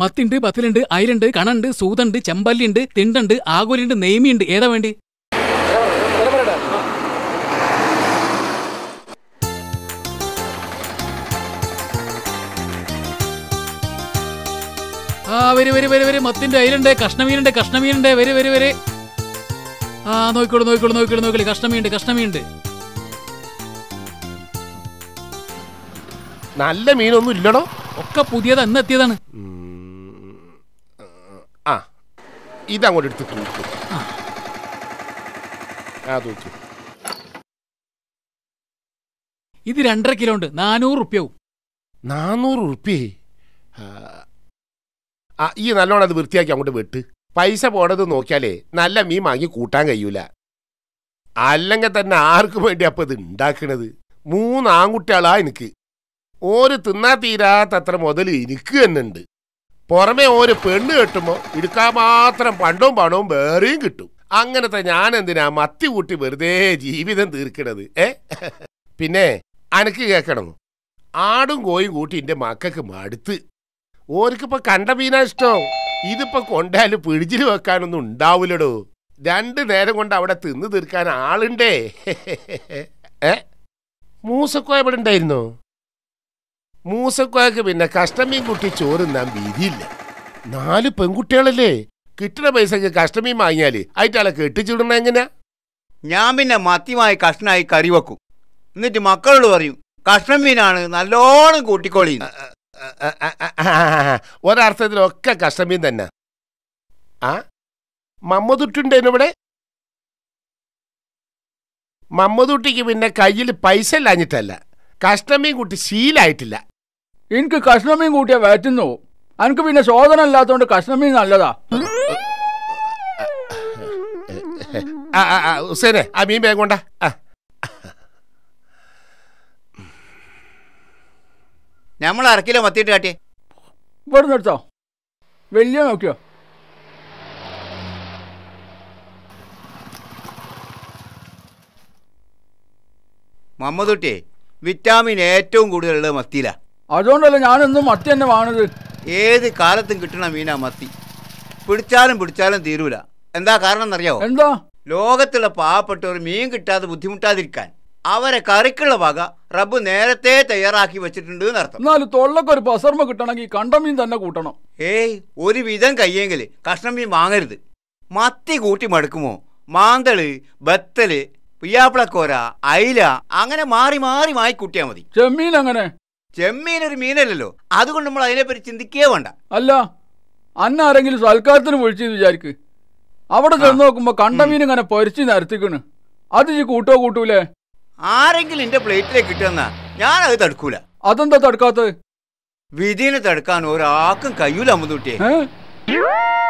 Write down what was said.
മത്തിണ്ട് പത്തിലുണ്ട് അയിലുണ്ട് കണണ്ട് സൂതണ്ട് ചെമ്പല്ലിണ്ട് തിണ്ടുണ്ട് ആകോലിണ്ട് നെയ്മിയുണ്ട് ഏതാ വേണ്ടി ആ വരു വരു വരു വരു മത്തിന്റെ അയിലുണ്ട് കഷ്ണമീനുണ്ട് കഷ്ണമീനുണ്ട് വരു വരു വരു ആ നോക്കിക്കോളൂ നോക്കിക്കോളൂ നോക്കിക്കോളൂ നോക്കി കഷ്ണമീനുണ്ട് കഷ്ണമീനുണ്ട് നല്ല മീനൊന്നും ഇല്ലടോ ഒക്കെ പുതിയത് അന്ന് എത്തിയതാണ് ഇതങ്ങോട്ട് എടുത്ത് തൂക്കും ആ തൂക്കും ഇത് രണ്ടര കിലോ ഉണ്ട് നാനൂറ് റുപ്യവും നാനൂറ് റുപ്യേ ആ ഈ നല്ലോണം അത് വൃത്തിയാക്കി അങ്ങോട്ട് വെട്ട് പൈസ പോണത് നോക്കിയാലേ നല്ല മീൻ വാങ്ങി കൂട്ടാൻ കഴിയൂല അല്ലെങ്കിൽ തന്നെ ആർക്കും വേണ്ടി അപ്പം ഇത് ഉണ്ടാക്കണത് മൂന്ന് ആൺകുട്ടികളാ എനിക്ക് ഓര് തിന്നാ തീരാത്തത്ര മുതൽ എനിക്ക് തന്നെ ഉണ്ട് പുറമെ ഒരു പെണ്ണ് കെട്ടുമ്പോൾ ഇടുക്കാൻ മാത്രം പണ്ടും പണവും വേറെയും കിട്ടും അങ്ങനത്തെ ഞാൻ എന്തിനാ മത്തി കൂട്ടി വെറുതെ ജീവിതം തീർക്കണത് ഏ പിന്നെ അനക്ക് കേൾക്കണം ആടും കോയും കൂട്ടി എൻ്റെ മക്കൾക്ക് മടുത്ത് ഓർക്കിപ്പോൾ കണ്ട മീനാ ഇഷ്ടം ഇതിപ്പോ കൊണ്ടാൽ പിടിച്ചിൽ വെക്കാനൊന്നും ഉണ്ടാവില്ലടോ രണ്ടു നേരം കൊണ്ട് അവിടെ തിന്നു തീർക്കാൻ ആളുണ്ടേ ഏ മൂസക്കോ എവിടെ ഉണ്ടായിരുന്നോ മൂസക്കോയക്ക് പിന്നെ കഷ്ടമീൻ കുട്ടി ചോറുന്നാൻ വീതിയില്ല നാല് പെൺകുട്ടികളല്ലേ കിട്ടുന്ന പൈസക്ക് കഷ്ടമീൻ വാങ്ങിയാല് അയിറ്റാളെ കെട്ടിച്ചിടുന്ന എങ്ങനെയാ ഞാൻ പിന്നെ മത്തിയുമായി കഷ്ണായി കറി വെക്കും എന്നിട്ട് മക്കളോട് പറയും കഷ്ണമീനാണ് നല്ലോണം കൂട്ടിക്കോളി ഒരർത്ഥത്തിലൊക്കെ കഷ്ണമീൻ തന്നെ ആ മമ്മദുട്ടുണ്ടേനു ഇവിടെ മമ്മദുട്ടിക്ക് പിന്നെ കയ്യിൽ പൈസ ഇല്ലാഞ്ഞിട്ടല്ല കഷ്ണമീൻ കുട്ടി ശീലായിട്ടില്ല എനിക്ക് കഷ്ണമീൻ കൂട്ടിയാ വയറ്റുന്നു എനിക്ക് പിന്നെ ശോധന അല്ലാത്തോണ്ട് കഷ്ണമീൻ നല്ലതാ ഉസേനെ ആ മീൻ ബാഗ് കൊണ്ട നമ്മൾ അരക്കിലോ മത്തിയിട്ട് കാട്ടിയേ ഇവിടുന്ന് എടുത്തോ വലിയ നോക്കിയോ മമ്മദുട്ടിയെ വിറ്റാമിൻ ഏറ്റവും കൂടുതലുള്ളത് മത്തിയിലാണ് അതുകൊണ്ടല്ല ഞാനെന്നും മത്തി തന്നെ വാങ്ങണത് ഏത് കാലത്തും കിട്ടണ മീനാ മത്തി പിടിച്ചാലും പിടിച്ചാലും തീരൂല എന്താ കാരണം എന്നറിയാവോ എന്താ ലോകത്തുള്ള പാവപ്പെട്ടവർ മീൻ കിട്ടാതെ ബുദ്ധിമുട്ടാതിരിക്കാൻ അവരെ കറിക്കുള്ള വക റബ്ബ് നേരത്തെ തയ്യാറാക്കി വെച്ചിട്ടുണ്ട് എന്നർത്ഥം എന്നാലും തൊള്ളക്ക് ഒരു പസർമ കിട്ടണമെങ്കിൽ കണ്ടമീൻ തന്നെ കൂട്ടണം ഏയ് ഒരു വിധം കയ്യെങ്കിൽ കഷ്ണം മീൻ വാങ്ങരുത് മത്തി കൂട്ടി മടുക്കുമോ മാന്തള് ബത്തല് പിയാപ്പിളക്കോര അയില അങ്ങനെ മാറി മാറി വാങ്ങിക്കൂട്ടിയാൽ മതി ചെമ്മീൻ അങ്ങനെ ചെമ്മീൻ ഒരു മീനല്ലല്ലോ അതുകൊണ്ട് നമ്മൾ അതിനെപ്പറ്റി ചിന്തിക്കേ വേണ്ട അല്ല അന്ന ആരെങ്കിലും സൽക്കാരത്തിന് പൊഴിച്ചെന്ന് വിചാരിക്ക് അവിടെ ചെന്ന് നോക്കുമ്പോ കണ്ട മീൻ ഇങ്ങനെ പൊരിച്ചു നിരത്തിക്കണ് അത് ഈ കൂട്ടോ കൂട്ടൂലേ ആരെങ്കിലും എന്റെ പ്ലേറ്റിലേക്ക് കിട്ടുന്ന ഞാൻ അത് തടുക്കൂല അതെന്താ തടുക്കാത്തത് വിധീനെ തടുക്കാൻ ഒരാൾക്കും കയ്യൂല അമ്മ